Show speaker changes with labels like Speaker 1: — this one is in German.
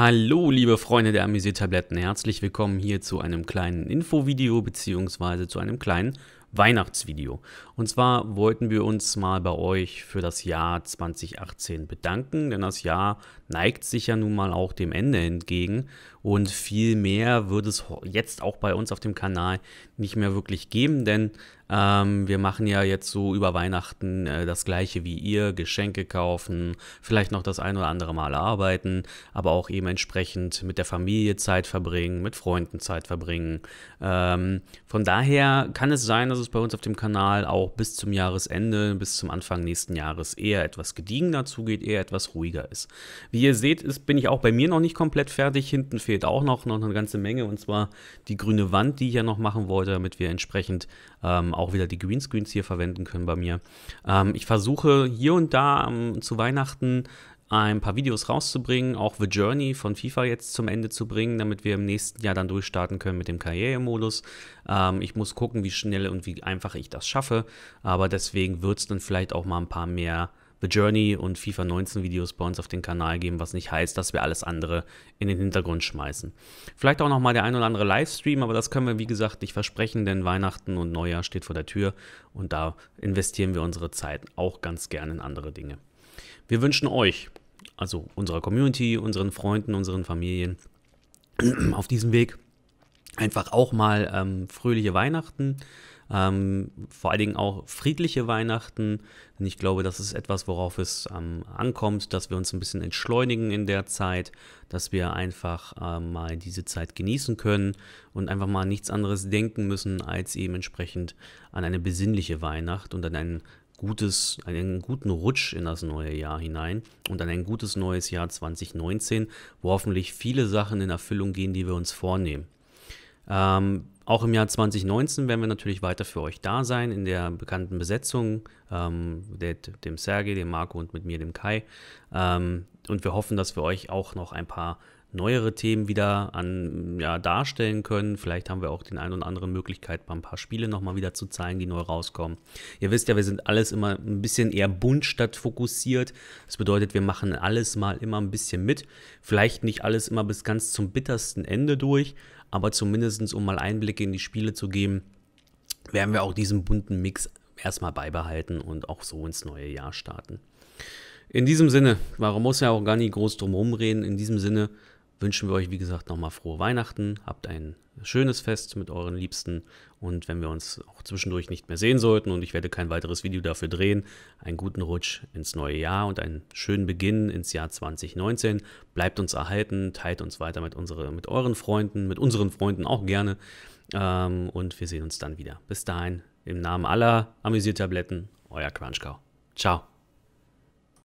Speaker 1: Hallo liebe Freunde der Amüsiertabletten, herzlich willkommen hier zu einem kleinen Infovideo bzw. zu einem kleinen Weihnachtsvideo. Und zwar wollten wir uns mal bei euch für das Jahr 2018 bedanken, denn das Jahr neigt sich ja nun mal auch dem Ende entgegen und viel mehr wird es jetzt auch bei uns auf dem Kanal nicht mehr wirklich geben, denn ähm, wir machen ja jetzt so über Weihnachten äh, das gleiche wie ihr, Geschenke kaufen, vielleicht noch das ein oder andere Mal arbeiten, aber auch eben entsprechend mit der Familie Zeit verbringen, mit Freunden Zeit verbringen. Ähm, von daher kann es sein, dass es bei uns auf dem Kanal auch bis zum Jahresende, bis zum Anfang nächsten Jahres eher etwas gediegener zugeht, eher etwas ruhiger ist. Wie ihr seht, ist, bin ich auch bei mir noch nicht komplett fertig. Hinten fehlt auch noch, noch eine ganze Menge und zwar die grüne Wand, die ich ja noch machen wollte, damit wir entsprechend ähm, auch wieder die Greenscreens hier verwenden können bei mir. Ähm, ich versuche hier und da ähm, zu Weihnachten ein paar Videos rauszubringen, auch The Journey von FIFA jetzt zum Ende zu bringen, damit wir im nächsten Jahr dann durchstarten können mit dem Karrieremodus. Ähm, ich muss gucken, wie schnell und wie einfach ich das schaffe, aber deswegen wird es dann vielleicht auch mal ein paar mehr The Journey und FIFA 19 Videos bei uns auf den Kanal geben, was nicht heißt, dass wir alles andere in den Hintergrund schmeißen. Vielleicht auch nochmal der ein oder andere Livestream, aber das können wir, wie gesagt, nicht versprechen, denn Weihnachten und Neujahr steht vor der Tür und da investieren wir unsere Zeit auch ganz gerne in andere Dinge. Wir wünschen euch, also unserer Community, unseren Freunden, unseren Familien, auf diesem Weg einfach auch mal ähm, fröhliche Weihnachten, ähm, vor allen Dingen auch friedliche Weihnachten, denn ich glaube, das ist etwas, worauf es ähm, ankommt, dass wir uns ein bisschen entschleunigen in der Zeit, dass wir einfach ähm, mal diese Zeit genießen können und einfach mal nichts anderes denken müssen, als eben entsprechend an eine besinnliche Weihnacht und an ein gutes, einen guten Rutsch in das neue Jahr hinein und an ein gutes neues Jahr 2019, wo hoffentlich viele Sachen in Erfüllung gehen, die wir uns vornehmen. Ähm, auch im Jahr 2019 werden wir natürlich weiter für euch da sein, in der bekannten Besetzung, ähm, der, dem Sergei, dem Marco und mit mir, dem Kai. Ähm, und wir hoffen, dass wir euch auch noch ein paar neuere Themen wieder an, ja, darstellen können. Vielleicht haben wir auch den einen oder anderen Möglichkeit, ein paar Spiele nochmal wieder zu zeigen, die neu rauskommen. Ihr wisst ja, wir sind alles immer ein bisschen eher bunt statt fokussiert. Das bedeutet, wir machen alles mal immer ein bisschen mit. Vielleicht nicht alles immer bis ganz zum bittersten Ende durch, aber zumindest um mal Einblicke in die Spiele zu geben, werden wir auch diesen bunten Mix erstmal beibehalten und auch so ins neue Jahr starten. In diesem Sinne, warum muss ja auch gar nicht groß drum reden, in diesem Sinne wünschen wir euch, wie gesagt, nochmal frohe Weihnachten. Habt ein schönes Fest mit euren Liebsten. Und wenn wir uns auch zwischendurch nicht mehr sehen sollten und ich werde kein weiteres Video dafür drehen, einen guten Rutsch ins neue Jahr und einen schönen Beginn ins Jahr 2019. Bleibt uns erhalten, teilt uns weiter mit, unsere, mit euren Freunden, mit unseren Freunden auch gerne. Ähm, und wir sehen uns dann wieder. Bis dahin, im Namen aller Amüsiertabletten, euer Crunchcow. Ciao.